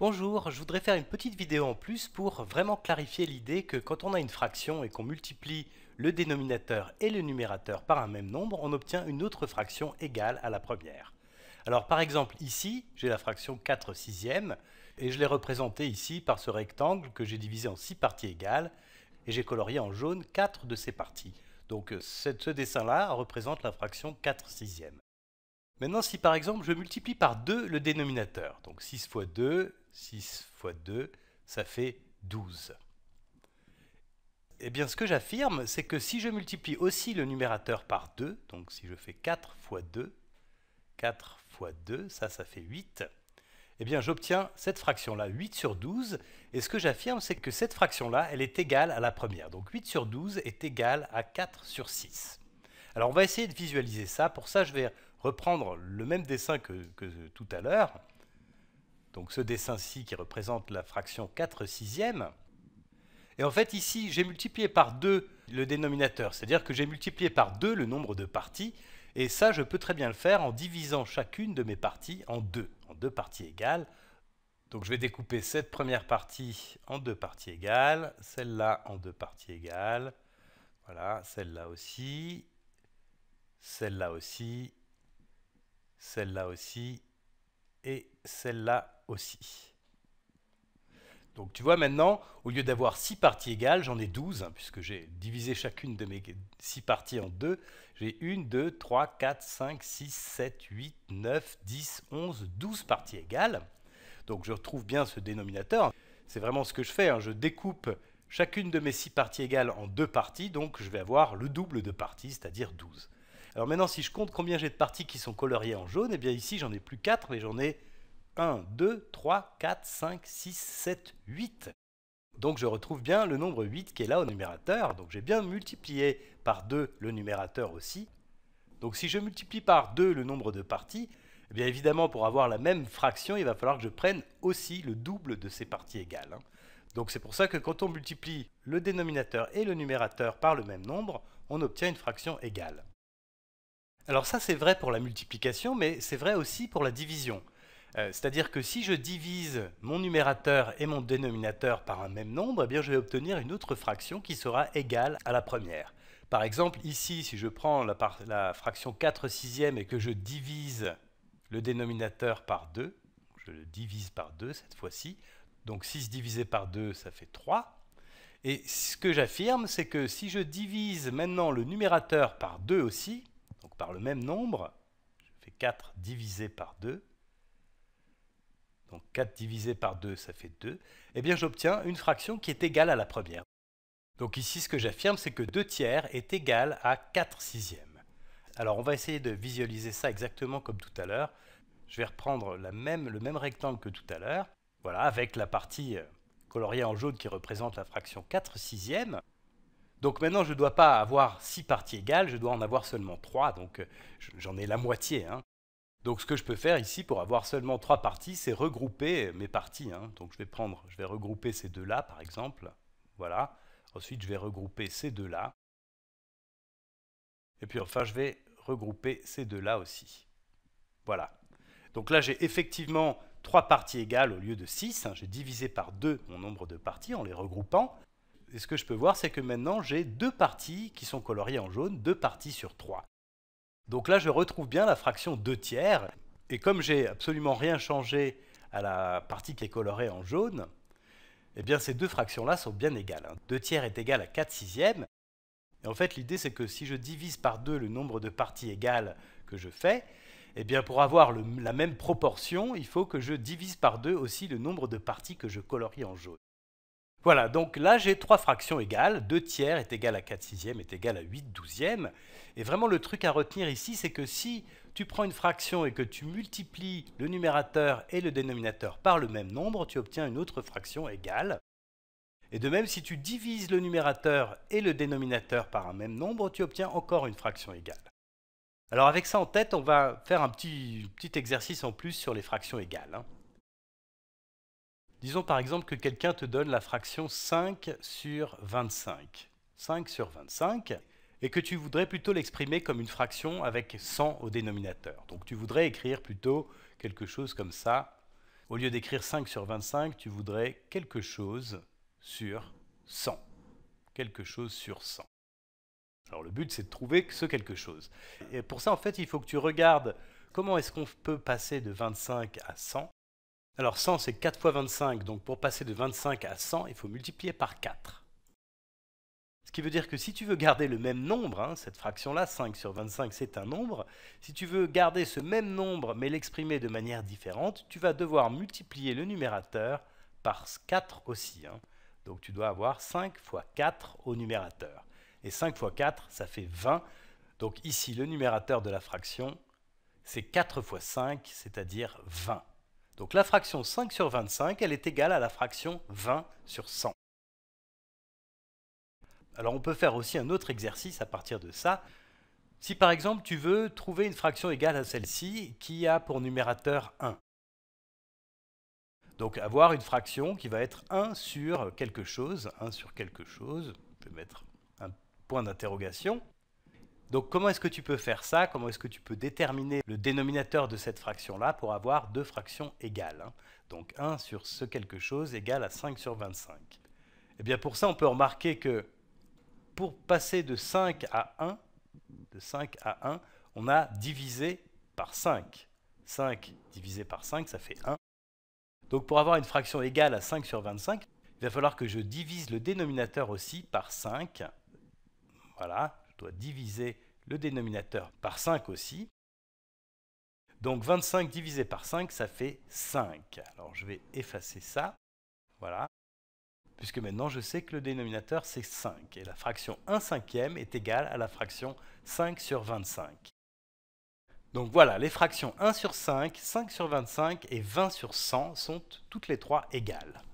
Bonjour, je voudrais faire une petite vidéo en plus pour vraiment clarifier l'idée que quand on a une fraction et qu'on multiplie le dénominateur et le numérateur par un même nombre, on obtient une autre fraction égale à la première. Alors par exemple ici, j'ai la fraction 4 sixièmes et je l'ai représentée ici par ce rectangle que j'ai divisé en 6 parties égales et j'ai colorié en jaune 4 de ces parties. Donc ce dessin-là représente la fraction 4 sixièmes. Maintenant, si par exemple je multiplie par 2 le dénominateur, donc 6 fois 2 6 fois 2, ça fait 12. Et eh bien, ce que j'affirme, c'est que si je multiplie aussi le numérateur par 2, donc si je fais 4 fois 2, 4 fois 2, ça, ça fait 8, et eh bien, j'obtiens cette fraction-là, 8 sur 12, et ce que j'affirme, c'est que cette fraction-là, elle est égale à la première. Donc 8 sur 12 est égale à 4 sur 6. Alors, on va essayer de visualiser ça. Pour ça, je vais reprendre le même dessin que tout à l'heure donc ce dessin-ci qui représente la fraction 4 sixièmes. Et en fait, ici, j'ai multiplié par 2 le dénominateur, c'est-à-dire que j'ai multiplié par 2 le nombre de parties, et ça, je peux très bien le faire en divisant chacune de mes parties en deux, en deux parties égales. Donc je vais découper cette première partie en deux parties égales, celle-là en deux parties égales, voilà, celle-là aussi, celle-là aussi, celle-là aussi, et celle-là aussi. Donc tu vois maintenant, au lieu d'avoir 6 parties égales, j'en ai 12, hein, puisque j'ai divisé chacune de mes 6 parties en 2. J'ai 1, 2, 3, 4, 5, 6, 7, 8, 9, 10, 11, 12 parties égales. Donc je retrouve bien ce dénominateur. C'est vraiment ce que je fais, hein. je découpe chacune de mes 6 parties égales en 2 parties, donc je vais avoir le double de parties, c'est-à-dire 12. Alors maintenant, si je compte combien j'ai de parties qui sont coloriées en jaune, et eh bien ici, j'en ai plus 4, mais j'en ai 1, 2, 3, 4, 5, 6, 7, 8. Donc je retrouve bien le nombre 8 qui est là au numérateur. Donc j'ai bien multiplié par 2 le numérateur aussi. Donc si je multiplie par 2 le nombre de parties, eh bien évidemment pour avoir la même fraction, il va falloir que je prenne aussi le double de ces parties égales. Hein. Donc c'est pour ça que quand on multiplie le dénominateur et le numérateur par le même nombre, on obtient une fraction égale. Alors ça, c'est vrai pour la multiplication, mais c'est vrai aussi pour la division. Euh, c'est-à-dire que si je divise mon numérateur et mon dénominateur par un même nombre, eh bien, je vais obtenir une autre fraction qui sera égale à la première. Par exemple, ici, si je prends la, la fraction 4 sixièmes et que je divise le dénominateur par 2, je le divise par 2 cette fois-ci, donc 6 divisé par 2, ça fait 3. Et ce que j'affirme, c'est que si je divise maintenant le numérateur par 2 aussi, donc par le même nombre, je fais 4 divisé par 2. Donc 4 divisé par 2, ça fait 2. Eh bien j'obtiens une fraction qui est égale à la première. Donc ici, ce que j'affirme, c'est que 2 tiers est égal à 4 sixièmes. Alors on va essayer de visualiser ça exactement comme tout à l'heure. Je vais reprendre le même rectangle que tout à l'heure. Voilà, avec la partie euh, coloriée en jaune qui représente la fraction 4 sixièmes. Donc maintenant, je ne dois pas avoir 6 parties égales, je dois en avoir seulement 3, donc euh, j'en ai la moitié. Hein. Donc ce que je peux faire ici pour avoir seulement trois parties, c'est regrouper euh, mes parties. Hein. Donc je vais prendre, je vais regrouper ces deux-là par exemple. Voilà. Ensuite, je vais regrouper ces deux-là. Et puis enfin, je vais regrouper ces deux-là aussi. Voilà. Donc là, j'ai effectivement 3 parties égales au lieu de 6. Hein. J'ai divisé par 2 mon nombre de parties en les regroupant. Et ce que je peux voir, c'est que maintenant j'ai deux parties qui sont coloriées en jaune, deux parties sur trois. Donc là, je retrouve bien la fraction 2 tiers. Et comme j'ai absolument rien changé à la partie qui est colorée en jaune, eh bien ces deux fractions-là sont bien égales. 2 hein. tiers est égal à 4 sixièmes. Et en fait, l'idée, c'est que si je divise par 2 le nombre de parties égales que je fais, eh bien pour avoir la même proportion, il faut que je divise par 2 aussi le nombre de parties que je colorie en jaune. Voilà, donc là j'ai trois fractions égales, 2 tiers est égal à 4 sixièmes est égal à 8 douzièmes. Et vraiment le truc à retenir ici, c'est que si tu prends une fraction et que tu multiplies le numérateur et le dénominateur par le même nombre, tu obtiens une autre fraction égale. Et de même, si tu divises le numérateur et le dénominateur par un même nombre, tu obtiens encore une fraction égale. Alors avec ça en tête, on va faire un petit, exercice en plus sur les fractions égales. Hein. Disons par exemple que quelqu'un te donne la fraction 5 sur 25. 5 sur 25 et que tu voudrais plutôt l'exprimer comme une fraction avec 100 au dénominateur. Donc tu voudrais écrire plutôt quelque chose comme ça. Au lieu d'écrire 5 sur 25, tu voudrais quelque chose sur 100. Quelque chose sur 100. Alors le but, c'est de trouver ce quelque chose. Et pour ça, en fait, il faut que tu regardes comment est-ce qu'on peut passer de 25 à 100. Alors 100, c'est 4 fois 25, donc pour passer de 25 à 100, il faut multiplier par 4. Ce qui veut dire que si tu veux garder le même nombre, hein, cette fraction-là, 5 sur 25, c'est un nombre, si tu veux garder ce même nombre mais l'exprimer de manière différente, tu vas devoir multiplier le numérateur par 4 aussi. Hein. Donc tu dois avoir 5 fois 4 au numérateur. Et 5 fois 4, ça fait 20. Donc ici, le numérateur de la fraction, c'est 4 fois 5, c'est-à-dire 20. Donc la fraction 5 sur 25, elle est égale à la fraction 20 sur 100. Alors on peut faire aussi un autre exercice à partir de ça. Si par exemple tu veux trouver une fraction égale à celle-ci qui a pour numérateur 1. Donc avoir une fraction qui va être 1 sur quelque chose, 1 sur quelque chose, je vais mettre un point d'interrogation. Donc comment est-ce que tu peux faire ça Comment est-ce que tu peux déterminer le dénominateur de cette fraction-là pour avoir deux fractions égales hein? Donc 1 sur ce quelque chose égale à 5 sur 25. Et eh bien pour ça, on peut remarquer que pour passer de 5 à 1, de 5 à 1, on a divisé par 5. 5 divisé par 5, ça fait 1. Donc pour avoir une fraction égale à 5 sur 25, il va falloir que je divise le dénominateur aussi par 5. Voilà, doit diviser le dénominateur par 5 aussi. Donc 25 divisé par 5, ça fait 5. Alors je vais effacer ça. Voilà. Puisque maintenant je sais que le dénominateur c'est 5. Et la fraction 1 cinquième est égale à la fraction 5 sur 25. Donc voilà, les fractions 1 sur 5, 5 sur 25 et 20 sur 100 sont toutes les trois égales.